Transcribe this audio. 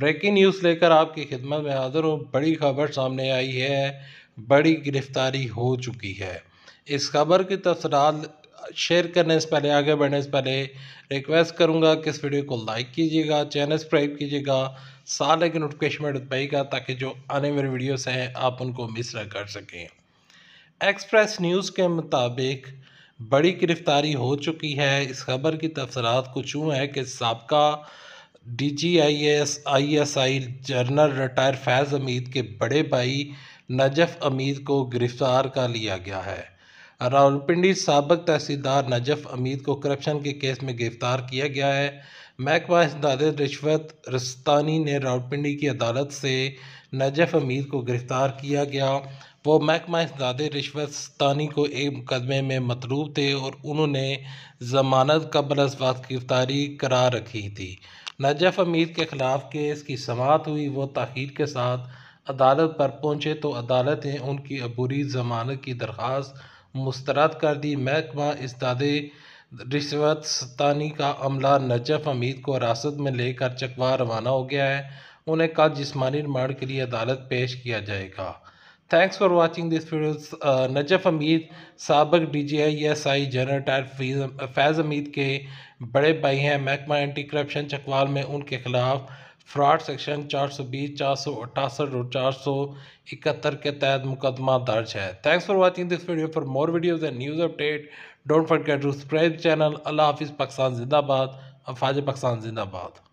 breaking news लेकर आपकी खिदमत में हाजिर हूँ बड़ी खबर सामने आई है बड़ी गिरफ्तारी हो चुकी है इस खबर की तफसरत शेयर करने से पहले आगे बढ़ने से पहले रिक्वेस्ट करूँगा कि इस वीडियो को लाइक कीजिएगा चैनल सब्सक्राइब कीजिएगा साले की नोटिफिकेशन में पाएगा ताकि जो आने वाले वीडियोस हैं आप उनको मिस न कर सकें एक्सप्रेस न्यूज़ के मुताबिक बड़ी गिरफ्तारी हो चुकी है इस खबर की तफसरत कुछ यूँ है कि सबका D G I S I S I general retire Faiz Hameed के बड़े भाई नजफ़ अमीद को गिरफ़्तार कर लिया गया है रावलपिंडी सबक तहसीलदार नजफ़ अमीद को करप्शन के केस में गिरफ़्तार किया गया है महकमा इसदाद रिश्वत रस्तानी ने रावलपिंडी की अदालत से नजफ़ अमीद को गिरफ़्तार किया गया वो महकमा इसदाद रिश्वत रस्तानी को एक मुकदमे में मतलूब थे और उन्होंने ज़मानत कबल अस गिरफ़्तारी करा रखी थी नजफ अमीर के ख़िलाफ़ केस की समात हुई वो तखीर के साथ अदालत पर पहुँचे तो अदालत ने उनकी अबूरी जमानत की दरख्वास्त मुस्तरद कर दी महकमा इसदाद रिश्वत सतानी का अमला नजफ हमीद को हिरासत में लेकर चकवा रवाना हो गया है उन्हें कल जिसमानी रिमांड के लिए अदालत पेश किया जाएगा thanks for watching this video Najaf Hameed सबक D G I S I general टायर फैज़ अमीद के बड़े भाई हैं महकमा एंटी करप्शन चकवाल में उनके खिलाफ फ्रॉड सेक्शन चार सौ बीस चार सौ अठासठ और चार सौ इकहत्तर के तहत मुकदमा दर्ज है thanks for watching this video for more videos and news update don't forget to subscribe channel अल्लाह हाफिज़ पाकिस्तान जिंदाबाद अफाज पाकिस्तान जिंदाबाद